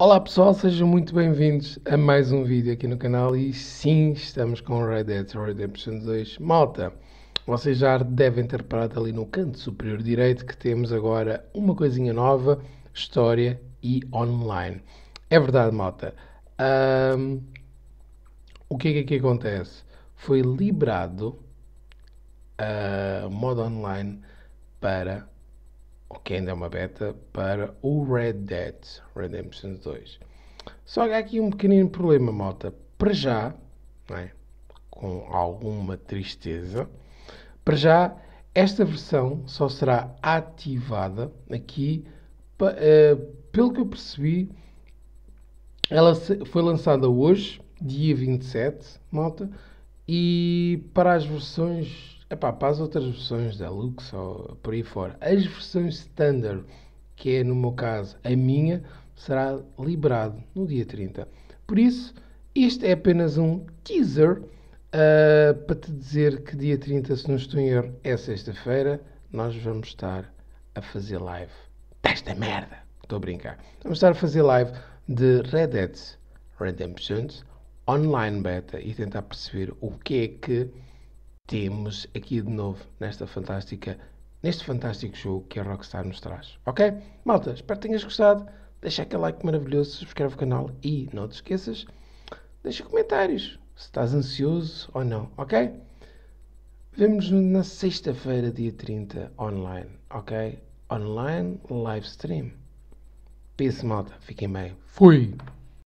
Olá pessoal, sejam muito bem-vindos a mais um vídeo aqui no canal e sim, estamos com Red Dead Redemption 2. Malta, vocês já devem ter parado ali no canto superior direito que temos agora uma coisinha nova, história e online. É verdade, malta. Um, o que é que aqui acontece? Foi liberado o uh, ah, modo online para ou que ainda é uma beta, para o Red Dead Redemption 2. Só que há aqui um pequenino problema, malta. Para já, é? com alguma tristeza, para já esta versão só será ativada aqui, eh, pelo que eu percebi, ela foi lançada hoje, dia 27, malta, e para as versões Epá, para as outras versões da Lux ou por aí fora, as versões standard, que é no meu caso a minha, será liberado no dia 30. Por isso, este é apenas um teaser uh, para te dizer que dia 30, se não estou em erro, é sexta-feira, nós vamos estar a fazer live desta merda. Estou a brincar. Vamos estar a fazer live de Red Dead Redemption Online Beta e tentar perceber o que é que temos aqui de novo nesta fantástica, neste fantástico jogo que a Rockstar nos traz. Ok? Malta, espero que tenhas gostado. Deixa aquele like maravilhoso, subscreve o canal e não te esqueças, deixa comentários se estás ansioso ou não, ok? Vemos na sexta-feira, dia 30, online, ok? Online live stream. Peace, malta. Fiquem bem. Fui!